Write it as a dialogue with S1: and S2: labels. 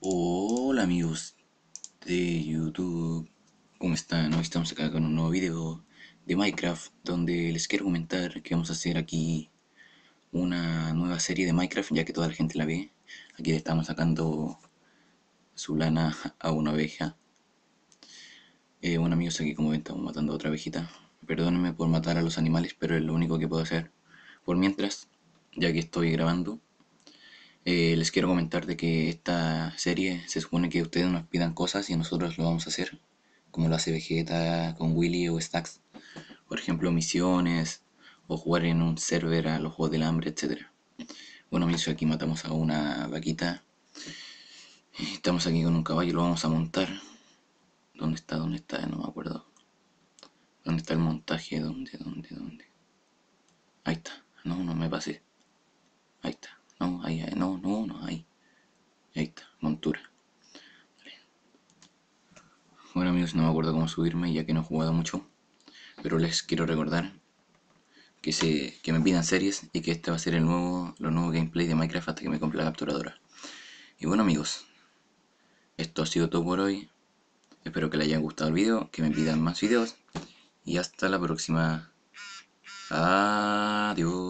S1: Hola amigos de YouTube, ¿cómo están? Hoy estamos acá con un nuevo video de Minecraft donde les quiero comentar que vamos a hacer aquí una nueva serie de Minecraft ya que toda la gente la ve. Aquí estamos sacando su lana a una abeja bueno eh, amigos, aquí como ven estamos matando a otra abejita Perdónenme por matar a los animales, pero es lo único que puedo hacer por mientras, ya que estoy grabando. Eh, les quiero comentar de que esta serie se supone que ustedes nos pidan cosas y nosotros lo vamos a hacer, como lo hace Vegeta con Willy o Stacks, por ejemplo misiones o jugar en un server a los juegos del hambre, etc. Bueno, mis aquí matamos a una vaquita. Estamos aquí con un caballo, lo vamos a montar. ¿Dónde está? ¿Dónde está? No me acuerdo. ¿Dónde está el montaje? ¿Dónde? ¿Dónde? ¿Dónde? Ahí está. No, no me pasé. Ahí está. No, ahí, ahí bueno amigos, no me acuerdo cómo subirme ya que no he jugado mucho. Pero les quiero recordar que, se, que me pidan series y que este va a ser el nuevo, lo nuevo gameplay de Minecraft hasta que me compre la capturadora. Y bueno amigos, esto ha sido todo por hoy. Espero que les haya gustado el video, que me pidan más videos. Y hasta la próxima. Adiós.